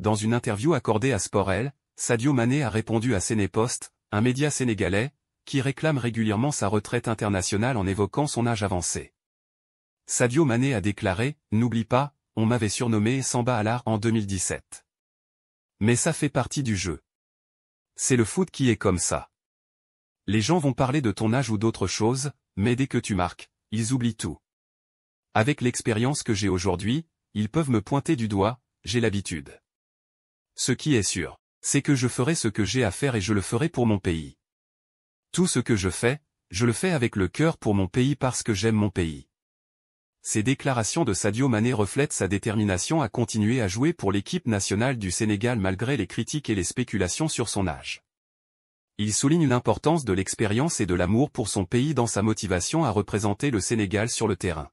Dans une interview accordée à Sporel, Sadio Mané a répondu à Sénépost, un média sénégalais, qui réclame régulièrement sa retraite internationale en évoquant son âge avancé. Sadio Mané a déclaré « N'oublie pas, on m'avait surnommé Samba Alar en 2017. Mais ça fait partie du jeu. C'est le foot qui est comme ça. Les gens vont parler de ton âge ou d'autre chose, mais dès que tu marques, ils oublient tout. Avec l'expérience que j'ai aujourd'hui, ils peuvent me pointer du doigt, j'ai l'habitude. Ce qui est sûr, c'est que je ferai ce que j'ai à faire et je le ferai pour mon pays. Tout ce que je fais, je le fais avec le cœur pour mon pays parce que j'aime mon pays. Ces déclarations de Sadio Mané reflètent sa détermination à continuer à jouer pour l'équipe nationale du Sénégal malgré les critiques et les spéculations sur son âge. Il souligne l'importance de l'expérience et de l'amour pour son pays dans sa motivation à représenter le Sénégal sur le terrain.